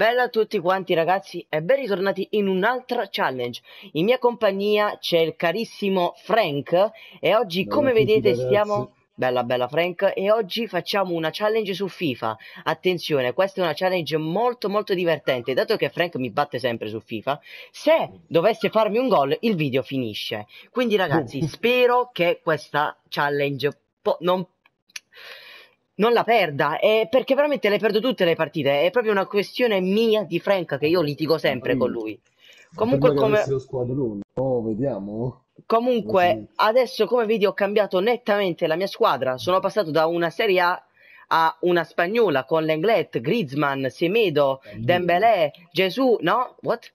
Bella a tutti quanti ragazzi e ben ritornati in un'altra challenge. In mia compagnia c'è il carissimo Frank e oggi bella come vedete ragazzi. stiamo... Bella bella Frank e oggi facciamo una challenge su FIFA. Attenzione, questa è una challenge molto molto divertente, dato che Frank mi batte sempre su FIFA. Se dovesse farmi un gol il video finisce. Quindi ragazzi boh. spero che questa challenge non non la perda, eh, perché veramente le perdo tutte le partite, è proprio una questione mia di Franca che io litigo sempre con lui. Comunque come... Oh, vediamo. Comunque, adesso come vedi ho cambiato nettamente la mia squadra, sono passato da una Serie A a una spagnola con Lenglet, Griezmann, Semedo, Dembélé, Gesù, no? What?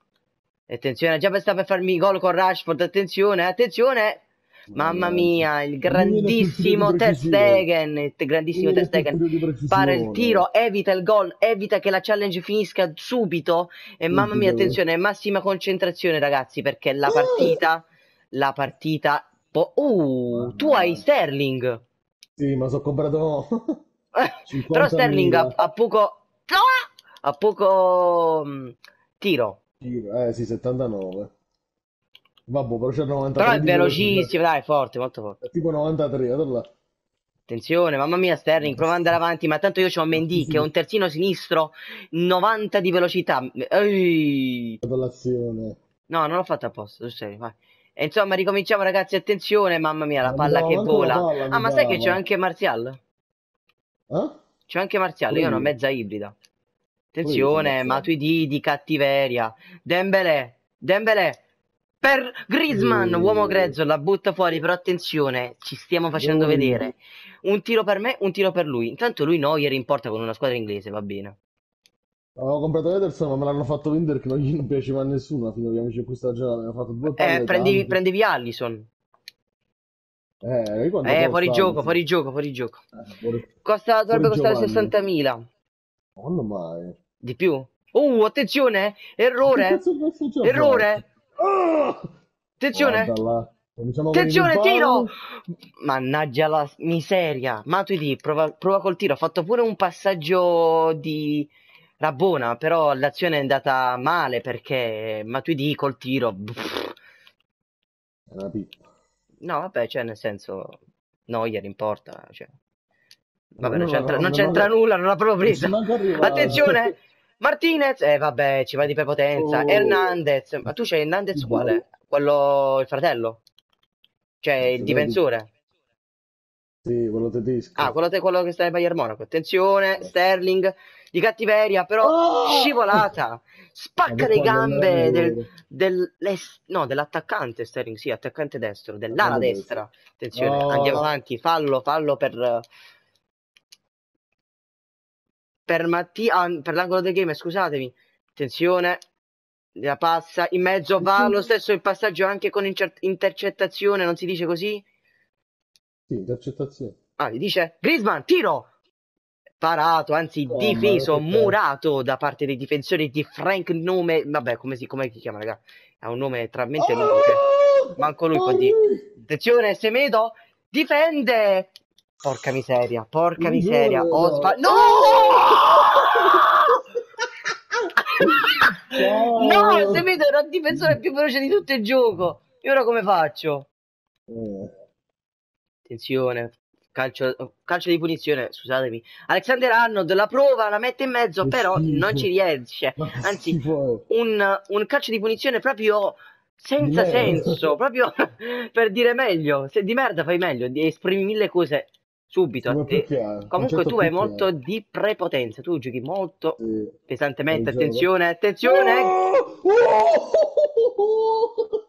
Attenzione, già sta per farmi gol con Rashford, attenzione, attenzione, Mamma mia, il grandissimo Testegen, il grandissimo Testegen pare il tiro, evita il gol, evita che la challenge finisca subito e mamma mia, attenzione, massima concentrazione ragazzi perché la uh! partita, la partita... Po- uh, tu hai Sterling. Sì, ma sono comprato... Però Sterling ha, ha poco... A poco mm, tiro. Eh sì, 79. Vabbè, però c'è 93. Però è velocissimo, dai, forte, molto forte. È tipo 93, guarda là. Attenzione, mamma mia Sterling, prova ad andare avanti, ma tanto io c'ho Mendy che è un terzino sinistro, 90 di velocità. Ehi. No, non l'ho fatto apposta, serio, vai. E insomma, ricominciamo ragazzi, attenzione, mamma mia, la palla che vola. ah, ma sai che c'è anche Martial? Eh? C'è anche Martial, Quindi. io ho mezza ibrida. Attenzione, Quindi, Matuidi di cattiveria. Dembele, Dembele, per Griezmann, mm. uomo grezzo, la butta fuori, però attenzione, ci stiamo facendo mm. vedere. Un tiro per me, un tiro per lui. Intanto lui no, ieri in porta con una squadra inglese, va bene. Avevo comprato Ederson, ma me l'hanno fatto vendere che non gli non piaceva a nessuno, fino che questa giornata abbiamo fatto due palle. Eh, prendi, prendevi Allison. Eh, eh fuori gioco, fuori gioco, fuori gioco. Eh, fuori... Costa, dovrebbe fuori costare 60.000. Quando mai? Di più? Oh, attenzione, eh. errore. Errore. Oh! Attenzione! Attenzione, tiro! Mannaggia la miseria. Matuidi prova, prova col tiro. Ha fatto pure un passaggio di Rabona, però l'azione è andata male perché Matuidi col tiro... una No, vabbè, cioè nel senso... No, Noia importa, cioè. Vabbè, non, non c'entra, non c'entra non nulla, non l'ha proprio presa. Attenzione! Martinez, eh vabbè, ci va di prepotenza. Oh. Hernandez, ma tu c'hai Hernandez uguale. Boh. Quello, il fratello? Cioè, il difensore? Sì, quello tedesco. Ah, quello, te, quello che sta nel Bayern Monaco. Attenzione, Sterling di cattiveria, però oh! scivolata. Spacca le gambe del, del, no, dell'attaccante Sterling, sì, attaccante destro, dell'ala destra. Attenzione, oh. andiamo avanti, fallo, fallo per per, Mattia per l'angolo del game, scusatemi. Attenzione, la passa in mezzo, va lo stesso il passaggio anche con intercettazione, non si dice così? Sì, intercettazione. Ah, gli dice Griezmann, tiro! Parato, anzi oh, difeso, murato da parte dei difensori di Frank Nome, vabbè, come si, come si chiama, raga? Ha un nome tra mente e oh! Cioè, manco lui può oh! dire. Attenzione, Semedo difende! Porca miseria, porca miseria, no! Ospa... No! No, se vedo il difensore più veloce di tutto il gioco. E ora come faccio? Oh. Attenzione, calcio, calcio di punizione, scusatemi. Alexander Arnold la prova, la mette in mezzo, che però schifo. non ci riesce. Ma Anzi, un, un, calcio di punizione proprio senza yeah. senso, proprio per dire meglio. Se di merda fai meglio, esprimi mille cose subito Come eh, a te. Comunque certo tu hai chiaro. molto di prepotenza, tu giochi molto sì, pesantemente, attenzione, attenzione! Oh! Oh!